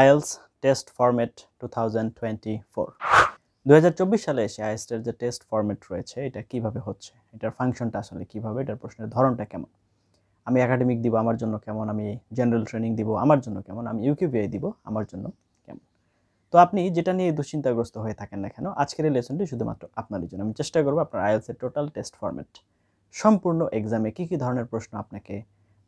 IELTS test format two thousand twenty four দু সালে এসে আইএসটার যে টেস্ট ফরম্যাট রয়েছে এটা কিভাবে হচ্ছে এটার ফাংশনটা আসলে কিভাবে এটার প্রশ্নের ধরনটা কেমন আমি একাডেমিক দিব আমার জন্য কেমন আমি জেনারেল ট্রেনিং দিব আমার জন্য কেমন আমি ইউকিউবিআই দিব আমার জন্য কেমন তো আপনি যেটা নিয়ে দুশ্চিন্তাগ্রস্ত হয়ে থাকেন না কেন আজকের এই লেসনটি শুধুমাত্র আপনার জন্য আমি চেষ্টা করবো আপনার আইএলসের টোটাল টেস্ট ফরম্যাট সম্পূর্ণ এক্সামে কী কী ধরনের প্রশ্ন আপনাকে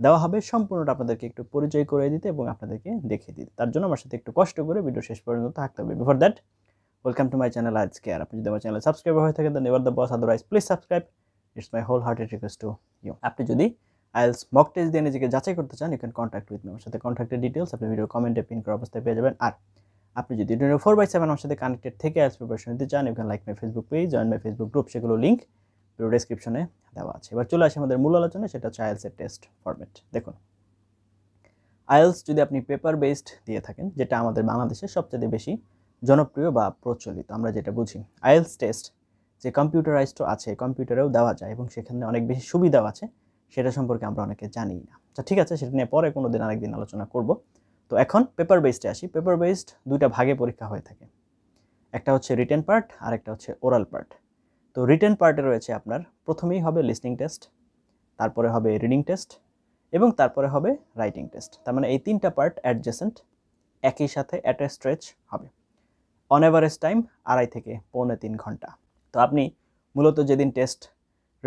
দেওয়া হবে সম্পূর্ণটা আপনাদেরকে একটু পরিচয় করে দিতে এবং আপনাদেরকে দেখিয়ে দিতে তার জন্য আমার সাথে একটু কষ্ট করে ভিডিও শেষ পর্যন্ত থাকতে হবে before that welcome to my channel আজ কেয়ার আপনি যদি আমার চ্যানেল সাবস্ক্রাইবার হয়ে থাকেন দেন এবার the boss otherwise please subscribe it's my wholehearted request to you আপনি যদি আইলস মক টেস্ট দিয়ে নিজেকে যাচাই করতে চান ইউ ক্যান কন্ট্যাক্ট উইথ আমার সাথে কন্ট্যাক্টের ডিটেলস আপনি ভিডিও কমেন্টে পিন করা অবস্থায় পেয়ে যাবেন আর আপনি যদি টোয়েন্টি ফোর বাই সেভেন আমার সাথে কানেক্টেড থেকে আইলস প্রিপারেশন নিতে চান you can like my Facebook page join my Facebook group সেগুলো লিঙ্ক ভিডিও ডেসক্রিপশনে দেওয়া আছে এবার চলে আসি আমাদের মূল আলোচনা সেটা হচ্ছে আইএলসের টেস্ট ফরম্যাট দেখুন আইএলস যদি আপনি পেপার বেসড দিয়ে থাকেন যেটা আমাদের বাংলাদেশে সবচেয়ে বেশি জনপ্রিয় বা প্রচলিত আমরা যেটা বুঝি আইএলস টেস্ট যে কম্পিউটারাইজড আছে কম্পিউটারেও দেওয়া যায় এবং সেখানে অনেক বেশি সুবিধাও আছে সেটা সম্পর্কে আমরা অনেকে জানি না আচ্ছা ঠিক আছে সেটা নিয়ে পরে কোনো দিন আরেকদিন আলোচনা করব তো এখন পেপার বেসডে আসি পেপার বেসড দুইটা ভাগে পরীক্ষা হয়ে থাকে একটা হচ্ছে রিটেন পার্ট আর একটা হচ্ছে ওরাল পার্ট তো রিটেন পার্টে রয়েছে আপনার প্রথমেই হবে লিসনিং টেস্ট তারপরে হবে রিডিং টেস্ট এবং তারপরে হবে রাইটিং টেস্ট তার মানে এই তিনটা পার্ট অ্যাডজেসেন্ট একই সাথে অ্যাট স্ট্রেচ হবে অন অ্যাভারেজ টাইম আড়াই থেকে পৌনে তিন ঘন্টা তো আপনি মূলত যেদিন টেস্ট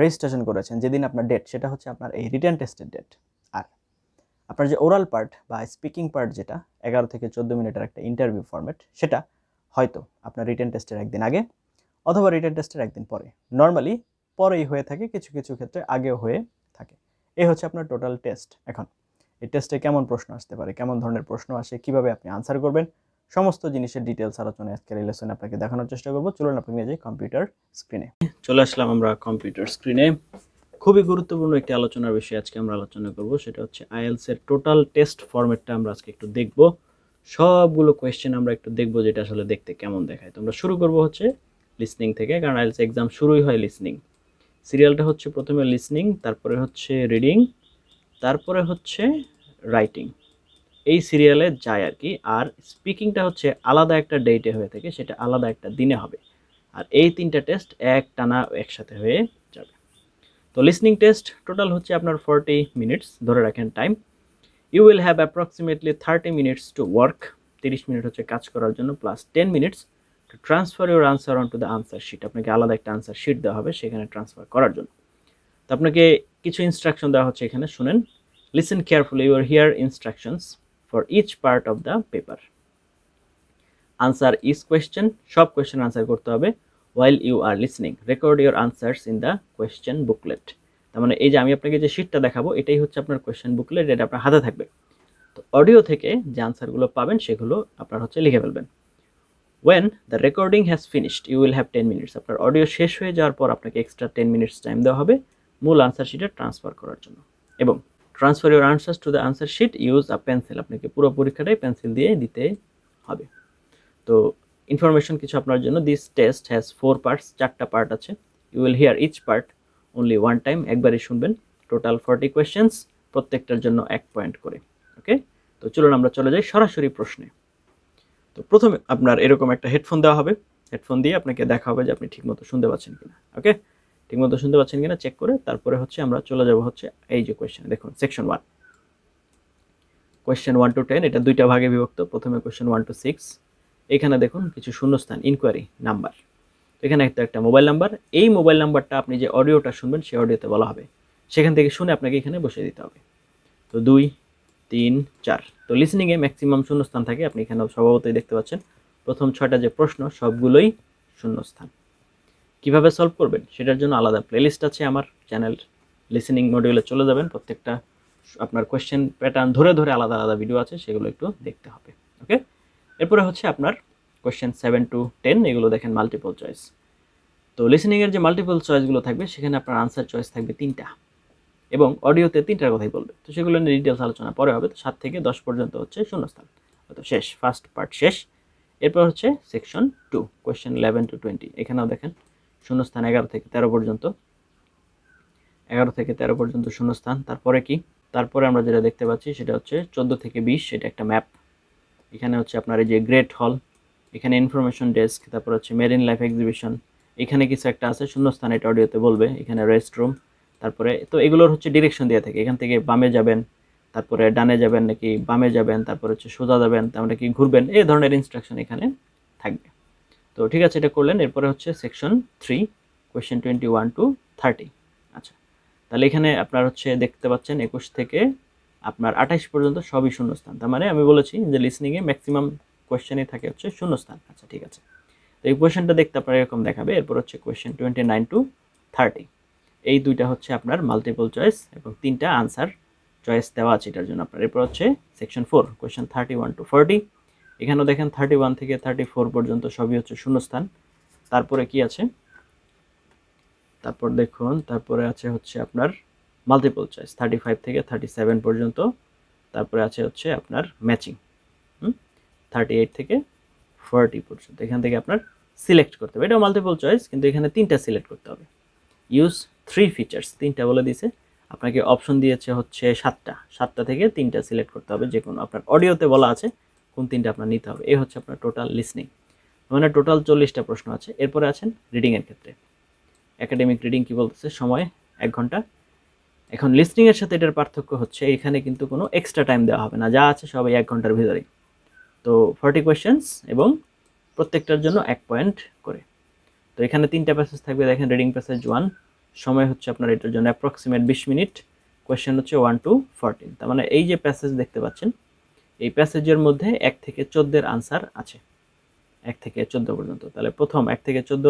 রেজিস্ট্রেশন করেছেন যেদিন আপনার ডেট সেটা হচ্ছে আপনার এই রিটার্ন টেস্টের ডেট আর আপনার যে ওরাল পার্ট বা স্পিকিং পার্ট যেটা এগারো থেকে চোদ্দো মিনিটের একটা ইন্টারভিউ ফর্ম্যাট সেটা হয়তো আপনার রিটার্ন টেস্টের একদিন আগে অথবা রিটার্ন টেস্টের একদিন পরে নর্মালি পরেই হয়ে থাকে কিছু কিছু ক্ষেত্রে আগেও হয়ে থাকে এই হচ্ছে আপনার টোটাল টেস্ট এখন এই টেস্টে কেমন প্রশ্ন আসতে পারে কেমন ধরনের প্রশ্ন আসে কিভাবে আপনি আনসার করবেন সমস্ত জিনিসের ডিটেলস আলোচনা আজকের এই লেসনে আপনাকে দেখানোর চেষ্টা করবো চলুন আপনি যাই কম্পিউটার স্ক্রিনে চলে আসলাম আমরা কম্পিউটার স্ক্রিনে খুবই গুরুত্বপূর্ণ একটি আলোচনার বিষয়ে আজকে আমরা আলোচনা করব সেটা হচ্ছে আইএলসের টোটাল টেস্ট ফর্মেটটা আমরা আজকে একটু দেখব সবগুলো কোয়েশ্চেন আমরা একটু দেখব যেটা আসলে দেখতে কেমন দেখায় তো আমরা শুরু করব হচ্ছে লিসনিং থেকে কারণ আইলস এক্সাম শুরুই হয় লিসনিং সিরিয়ালটা হচ্ছে প্রথমে লিসনিং তারপরে হচ্ছে রিডিং তারপরে হচ্ছে রাইটিং এই সিরিয়ালে যায় আর কি আর স্পিকিংটা হচ্ছে আলাদা একটা ডেটে হয়ে থাকে সেটা আলাদা একটা দিনে হবে আর এই তিনটা টেস্ট এক টানা একসাথে হয়ে যাবে তো লিসনিং টেস্ট টোটাল হচ্ছে আপনার ফর্টি মিনিটস ধরে রাখেন time you will have approximately thirty minutes to work তিরিশ মিনিট হচ্ছে কাজ করার জন্য plus ten minutes transfer your answer onto the answer sheet আপনাকে আলাদা একটা আনসার শিট দেওয়া হবে সেখানে ট্রান্সফার করার জন্য তো আপনাকে কিছু ইনস্ট্রাকশন দেওয়া হচ্ছে এখানে শুনেন listen carefully your hear instructions for each part of the paper answer is question সব কোয়েশ্চেন আনসার করতে হবে while you are listening record your answers in the question booklet তার মানে এই যে আমি আপনাকে যে শিটটা দেখাবো এটাই হচ্ছে আপনার কোয়েশ্চেন বুকলেট এটা আপনার হাতে থাকবে তো অডিও থেকে যে আনসারগুলো পাবেন সেগুলো আপনার হচ্ছে লিখে ফেলবেন when the recording has finished you will have ten minutes আপনার অডিও শেষ হয়ে যাওয়ার পর আপনাকে এক্সট্রা টেন মিনিটস টাইম দেওয়া হবে মূল আনসার শিটে ট্রান্সফার করার জন্য এবং transfer your answers to the answer sheet use a pencil আপনাকে পুরো পরীক্ষাটাই পেন্সিল দিয়ে দিতে হবে তো ইনফরমেশন কিছু আপনার জন্য this test has four parts চারটা পার্ট আছে you will hear each part only one time একবারই শুনবেন টোটাল ফর্টি কোয়েশ্চেন্স প্রত্যেকটার জন্য এক পয়েন্ট করে ওকে তো চলুন আমরা চলে যাই সরাসরি প্রশ্নে তো প্রথমে আপনার এরকম একটা হেডফোন দেওয়া হবে হেডফোন দিয়ে আপনাকে দেখা হবে যে আপনি ঠিকমতো শুনতে পাচ্ছেন কিনা ওকে ঠিকমতো শুনতে পাচ্ছেন কিনা চেক করে তারপরে হচ্ছে আমরা চলে যাব হচ্ছে এই যে কোয়েশ্চেন দেখুন section one question one to ten এটা দুইটা ভাগে বিভক্ত প্রথমে কোয়েশ্চেন ওয়ান টু সিক্স এখানে দেখুন কিছু শূন্যস্থান ইনকোয়ারি নাম্বার এখানে একটা একটা মোবাইল নাম্বার এই মোবাইল নাম্বারটা আপনি যে অডিওটা শুনবেন সেই অডিওতে বলা হবে সেখান থেকে শুনে আপনাকে এখানে বসিয়ে দিতে হবে তো দুই তিন চার তো লিসনিংয়ে ম্যাক্সিমাম শূন্যস্থান থাকে আপনি এখানে স্বভাবতই দেখতে পাচ্ছেন প্রথম ছয়টা যে প্রশ্ন সবগুলোই শূন্যস্থান কিভাবে সলভ করবেন সেটার জন্য আলাদা প্লেলিস্ট আছে আমার চ্যানেল লিসেনিং মডিউলে চলে যাবেন প্রত্যেকটা আপনার কোয়েশ্চেন প্যাটার্ন ধরে ধরে আলাদা আলাদা ভিডিও আছে সেগুলো একটু দেখতে হবে ওকে এরপরে হচ্ছে আপনার কোয়েশ্চেন সেভেন টু টেন এগুলো দেখেন মাল্টিপল চয়েস তো লিসেনিংয়ের যে মাল্টিপল চয়েসগুলো থাকবে সেখানে আপনার আনসার চয়েস থাকবে তিনটা এবং অডিওতে তিনটার কথাই বলবে তো সেগুলো নিয়ে ডিটেলস আলোচনা পরে হবে তো সাত থেকে দশ পর্যন্ত হচ্ছে শূন্যস্থান তো শেষ ফার্স্ট পার্ট শেষ এরপর হচ্ছে section two question eleven to twenty এখানেও দেখেন শূন্যস্থান এগারো থেকে তেরো পর্যন্ত এগারো থেকে তেরো পর্যন্ত শূন্যস্থান তারপরে কি তারপরে আমরা যেটা দেখতে পাচ্ছি সেটা হচ্ছে চোদ্দো থেকে বিশ সেটা একটা ম্যাপ এখানে হচ্ছে আপনার এই যে গ্রেট হল এখানে ইনফরমেশন ডেস্ক তারপর হচ্ছে মেরিন লাইফ এক্সিবিশন এখানে কিছু একটা আছে শূন্যস্থান এটা অডিওতে বলবে এখানে রেস্ট রুম তারপরে তো এগুলোর হচ্ছে ডিরেকশন দেওয়া থাকে এখান থেকে বামে যাবেন তারপরে ডানে যাবেন নাকি বামে যাবেন তারপর হচ্ছে সোজা যাবেন তারপরে মানে নাকি ঘুরবেন এই ধরনের ইনস্ট্রাকশন এখানে থাকবে তো ঠিক আছে এটা করলেন এরপরে হচ্ছে section three question twenty one to thirty আচ্ছা তাহলে এখানে আপনার হচ্ছে দেখতে পাচ্ছেন একুশ থেকে আপনার আঠাশ পর্যন্ত সবই শূন্যস্থান তার মানে আমি বলেছি যে লিসনিংয়ে ম্যাক্সিমাম কোয়েশ্চেনই থাকে হচ্ছে শূন্যস্থান আচ্ছা ঠিক আছে তো এই কোয়েশ্চেনটা দেখতে আপনার এরকম দেখাবে এরপর হচ্ছে question twenty nine to thirty এই দুইটা হচ্ছে আপনার মাল্টিপল চয়েস এবং তিনটা আনসার চয়েস দেওয়া আছে এটার জন্য আপনার এরপর হচ্ছে section four question thirty one to forty এখানেও দেখেন থার্টি ওয়ান থেকে থার্টি ফোর পর্যন্ত সবই হচ্ছে শূন্যস্থান তারপরে কি আছে তারপর দেখুন তারপরে আছে হচ্ছে আপনার মাল্টিপল চয়েস থার্টি ফাইভ থেকে থার্টি সেভেন পর্যন্ত তারপরে আছে হচ্ছে আপনার ম্যাচিং থার্টি এইট থেকে ফোরটি পর্যন্ত এখান থেকে আপনার সিলেক্ট করতে হবে এটাও মাল্টিপল চয়েস কিন্তু এখানে তিনটা সিলেক্ট করতে হবে ইউজ থ্রি ফিচার্স তিনটা বলে দিছে আপনাকে অপশন দিয়েছে হচ্ছে সাতটা সাতটা থেকে তিনটা সিলেক্ট করতে হবে যে কোনো আপনার অডিওতে বলা আছে কোন তিনটা আপনার নিতে হবে এই হচ্ছে আপনার টোটাল লিসনিং মানে টোটাল চল্লিশটা প্রশ্ন আছে এরপরে আছেন রিডিংয়ের ক্ষেত্রে একাডেমিক রিডিং কী বলতেছে সময় এক ঘন্টা এখন লিসনিংয়ের সাথে এটার পার্থক্য হচ্ছে এখানে কিন্তু কোনো এক্সট্রা টাইম দেওয়া হবে না যা আছে সবাই এক ঘন্টার ভিতরেই তো ফর্টি কোয়েশ্চেন্স এবং প্রত্যেকটার জন্য এক পয়েন্ট করে তো এখানে তিনটা প্যাসেজ থাকবে দেখেন রিডিং প্যাসেজ ওয়ান সময় হচ্ছে আপনার এটার জন্য অ্যাপ্রক্সিমেট বিশ মিনিট কোয়েশ্চেন হচ্ছে ওয়ান টু ফোরটিন তার মানে এই যে প্যাসেজ দেখতে পাচ্ছেন এই প্যাসেজের মধ্যে এক থেকে চোদ্দের আনসার আছে এক থেকে চোদ্দ পর্যন্ত তাহলে প্রথম এক থেকে চোদ্দ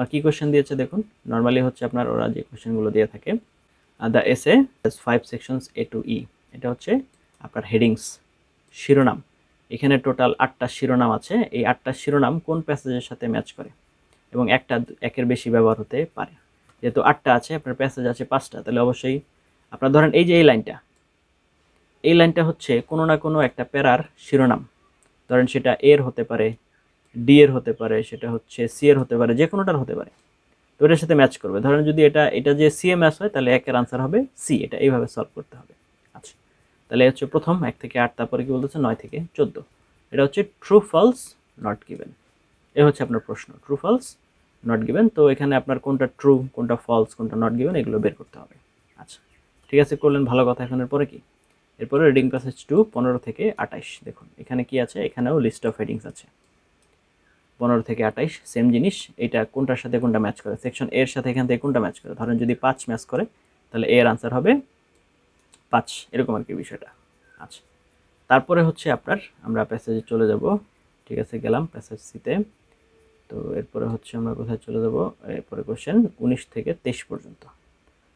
আর কী কোয়েশ্চেন দিয়েছে দেখুন নর্মালি হচ্ছে আপনার ওরা যে কোয়েশ্চেনগুলো দিয়ে থাকে the S A five sections A to E এটা হচ্ছে আপনার হেডিংস শিরোনাম এখানে টোটাল আটটা শিরোনাম আছে এই আটটা শিরোনাম কোন প্যাসেজের সাথে ম্যাচ করে এবং একটা একের বেশি ব্যবহার হতে পারে যেহেতু আটটা আছে আপনার প্যাসেজ আছে পাঁচটা তাহলে অবশ্যই আপনার ধরেন এই যে এই লাইনটা এই লাইনটা হচ্ছে কোনো না কোনো একটা প্যারার শিরোনাম ধরেন সেটা এর হতে পারে ডি এর হতে পারে সেটা হচ্ছে সি এর হতে পারে যে কোনোটার হতে পারে তো এটার সাথে ম্যাচ করবে ধরেন যদি এটা এটা যে সি এ ম্যাচ হয় তাহলে একের আনসার হবে সি এটা এইভাবে সলভ করতে হবে আচ্ছা তাহলে হচ্ছে প্রথম এক থেকে আট তারপরে কি বলতেছে নয় থেকে চোদ্দো এটা হচ্ছে ট্রু ফলস নট গিভেন এ হচ্ছে আপনার প্রশ্ন ট্রু ফলস নট গিভেন তো এখানে আপনার কোনটা ট্রু কোনটা ফলস কোনটা নট গিভেন এগুলো বের করতে হবে আচ্ছা ঠিক আছে করলেন ভালো কথা এখন পরে কি এরপরে রিডিং প্যাসেজ টু পনেরো থেকে আঠাশ দেখুন এখানে কি আছে এখানেও লিস্ট অফ হেডিংস আছে পনেরো থেকে আটাইশ সেম জিনিস এটা কোনটার সাথে কোনটা ম্যাচ করে সেকশন এর সাথে এখান থেকে কোনটা ম্যাচ করে ধরেন যদি পাঁচ ম্যাচ করে তাহলে এর আনসার হবে পাঁচ এরকম আর কি বিষয়টা আচ্ছা তারপরে হচ্ছে আপনার আমরা প্যাসেজে চলে যাব ঠিক আছে গেলাম প্যাসেজ সিতে তো এরপরে হচ্ছে আমরা কোথায় চলে যাবো এরপরে কোশ্চেন উনিশ থেকে তেইশ পর্যন্ত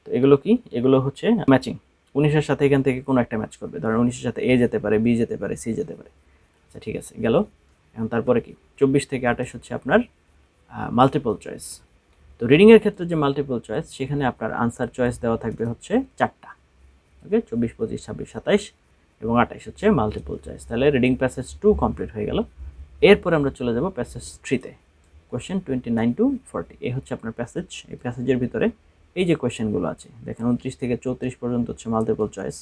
তো এগুলো কি এগুলো হচ্ছে ম্যাচিং উনিশের সাথে এখান থেকে কোনো একটা ম্যাচ করবে ধরেন উনিশের সাথে এ যেতে পারে বি যেতে পারে সি যেতে পারে আচ্ছা ঠিক আছে গেল এখন তারপরে কি চব্বিশ থেকে আঠাশ হচ্ছে আপনার মাল্টিপল চয়েস তো রিডিংয়ের ক্ষেত্রে যে মাল্টিপল চয়েস সেখানে আপনার আনসার চয়েস দেওয়া থাকবে হচ্ছে চারটা ওকে চব্বিশ পঁচিশ ছাব্বিশ সাতাইশ এবং আঠাইশ হচ্ছে মাল্টিপল চয়েস তাহলে রিডিং প্যাসেজ টু কমপ্লিট হয়ে গেল এরপরে আমরা চলে যাব প্যাসেজ থ্রিতে question twenty nine to forty এই হচ্ছে আপনার প্যাসেজ এই প্যাসেজের ভিতরে এই যে কোয়েশ্চেনগুলো আছে দেখেন উনত্রিশ থেকে চৌত্রিশ পর্যন্ত হচ্ছে মাল্টিপল চয়েস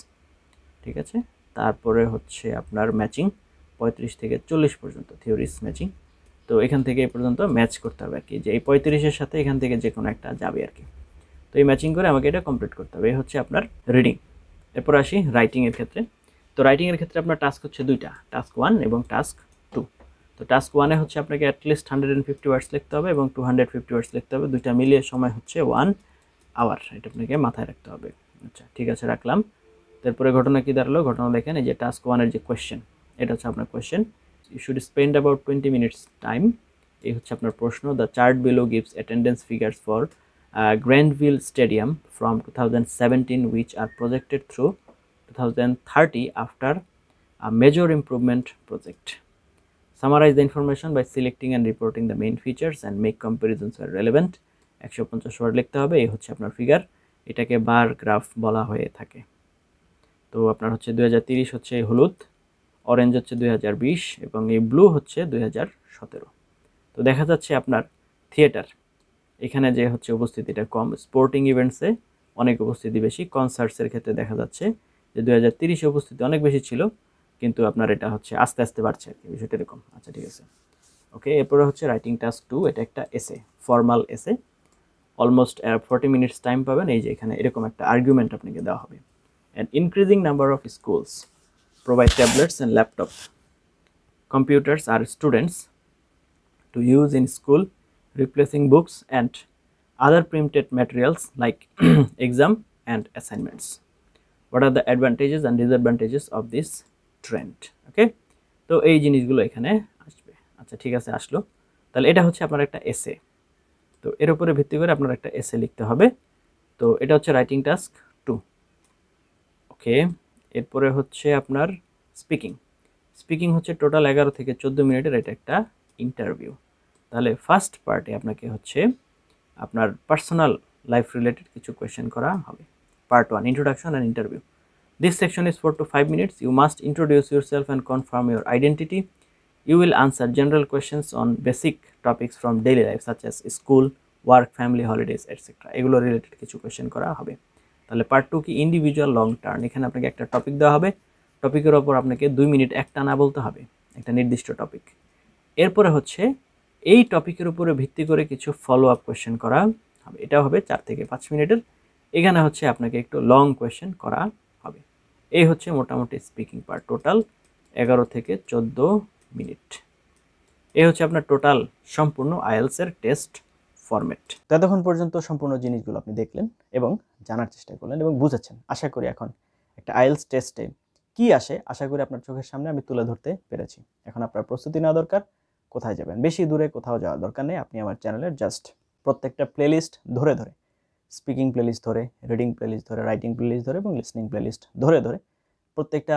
ঠিক আছে তারপরে হচ্ছে আপনার ম্যাচিং পঁয়ত্রিশ থেকে চল্লিশ পর্যন্ত থিওরিস ম্যাচিং তো এখান থেকে এ পর্যন্ত ম্যাচ করতে হবে আর কি যে এই পঁয়ত্রিশের সাথে এখান থেকে যে কোনো একটা যাবে আর কি তো এই ম্যাচিং করে আমাকে এটা কমপ্লিট করতে হবে এই হচ্ছে আপনার রিডিং এরপর আসি রাইটিংয়ের ক্ষেত্রে তো রাইটিংয়ের ক্ষেত্রে আপনার টাস্ক হচ্ছে দুইটা টাস্ক ওয়ান এবং টাস্ক টাস্ক ওয়ানে হচ্ছে আপনাকে at least hundred and fifty words লিখতে হবে এবং টু হান্ড্রেড ফিফটি ওয়ার্ডস লিখতে হবে দুইটা মিলিয়ে সময় হচ্ছে ওয়ান আওয়ার এটা আপনাকে মাথায় রাখতে হবে আচ্ছা ঠিক আছে রাখলাম তারপরে ঘটনা কি দাঁড়ালো ঘটনা দেখেন এই যে টাস্ক ওয়ানের যে কোয়েশ্চেন এটা হচ্ছে আপনার question you should spend about twenty minutes time এই হচ্ছে আপনার প্রশ্ন the chart below gives attendance figures for Grandville stadium from two thousand seventeen which are projected through two thousand thirty after major improvement project Summarize the information by selecting and reporting the main features and make comparisons where relevant. একশো পঞ্চাশ word লিখতে হবে এই হচ্ছে আপনার figure এটাকে bar graph বলা হয়ে থাকে তো আপনার হচ্ছে দুই হচ্ছে হলুদ অরেঞ্জ হচ্ছে দুই এবং এই ব্লু হচ্ছে দুই তো দেখা যাচ্ছে আপনার থিয়েটার এখানে যে হচ্ছে উপস্থিতিটা কম স্পোর্টিং ইভেন্টসে অনেক উপস্থিতি বেশি কনসার্টসের ক্ষেত্রে দেখা যাচ্ছে যে দুই উপস্থিতি অনেক বেশি ছিল কিন্তু আপনার এটা হচ্ছে আস্তে আস্তে বাড়ছে আর কি বিষয়টা এরকম আচ্ছা ঠিক আছে ওকে এরপরে হচ্ছে রাইটিং টাস্ক টু এটা একটা এসে ফর্মাল এসে অলমোস্ট ফর্টি মিনিটস টাইম পাবেন এই যে এখানে এরকম একটা আর্গুমেন্ট আপনাকে দেওয়া হবে and increasing number of schools provide tablets and laptop computers are students to use in school replacing books and other printed materials like exam and assignments what are the advantages and disadvantages of this trend okay তো এই জিনিসগুলো এখানে আসবে আচ্ছা ঠিক আছে আসলো তাহলে এটা হচ্ছে আপনার একটা এসে তো এর উপরে ভিত্তি করে আপনার একটা এসে লিখতে হবে তো এটা হচ্ছে রাইটিং টাস্ক টু ওকে এরপরে হচ্ছে আপনার স্পিকিং স্পিকিং হচ্ছে টোটাল এগারো থেকে চোদ্দো মিনিটের এটা একটা ইন্টারভিউ তাহলে ফার্স্ট পার্টে আপনাকে হচ্ছে আপনার পার্সোনাল লাইফ রিলেটেড কিছু কোয়েশ্চেন করা হবে part one introduction and interview This section is 4 to 5 minutes. You must introduce yourself and confirm your identity. You will answer general questions on basic topics from daily life such as school, work family holidays etcetera এগুলো related কিছু question করা হবে তাহলে part two কি individual long term এখানে আপনাকে একটা topic দেওয়া হবে টপিকের ওপর আপনাকে দুই মিনিট একটা না বলতে হবে একটা নির্দিষ্ট টপিক এরপরে হচ্ছে এই টপিকের উপরে ভিত্তি করে কিছু ফলো আপ কোয়েশ্চেন করা হবে এটা হবে চার থেকে পাঁচ মিনিটের এখানে হচ্ছে আপনাকে একটু লং কোয়েশ্চেন করা এই হচ্ছে মোটামুটি স্পিকিং পার্ট টোটাল এগারো থেকে চোদ্দ মিনিট এই হচ্ছে আপনার টোটাল সম্পূর্ণ আইএলসের টেস্ট ফরম্যাট ততক্ষণ পর্যন্ত সম্পূর্ণ জিনিসগুলো আপনি দেখলেন এবং জানার চেষ্টা করলেন এবং বুঝেছেন আশা করি এখন একটা আইএলস টেস্টে কি আসে আশা করি আপনার চোখের সামনে আমি তুলে ধরতে পেরেছি এখন আপনার প্রস্তুতি নেওয়া দরকার কোথায় যাবেন বেশি দূরে কোথাও যাওয়ার দরকার নেই আপনি আমার চ্যানেলের জাস্ট প্রত্যেকটা প্লেলিস্ট ধরে ধরে স্পিকিং প্লেলিস্ট ধরে রিডিং প্লেলিস্ট ধরে রাইটিং প্লেলিস্ট ধরে এবং লিসনিং প্লেলিস্ট ধরে ধরে প্রত্যেকটা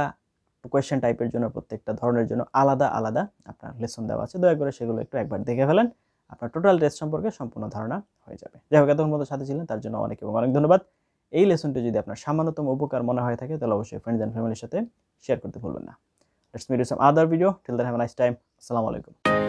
কোয়েশ্চেন টাইপের জন্য প্রত্যেকটা ধরনের জন্য আলাদা আলাদা আপনার লেসন দেওয়া আছে দয়া করে সেগুলো একটু একবার দেখে ফেলেন আপনার টোটাল টেস্ট সম্পর্কে সম্পূর্ণ ধারণা হয়ে যাবে যাই হোক এতক্ষণ মতো সাথে ছিলেন তার জন্য অনেক এবং অনেক ধন্যবাদ এই লেসনটি যদি আপনার সামান্যতম উপকার মনে হয়ে থাকে তাহলে অবশ্যই ফ্রেন্ডস অ্যান্ড ফ্যামিলির সাথে শেয়ার করতে ভুলবেন না let's meet other video till that have nice time আসসালামু আলাইকুম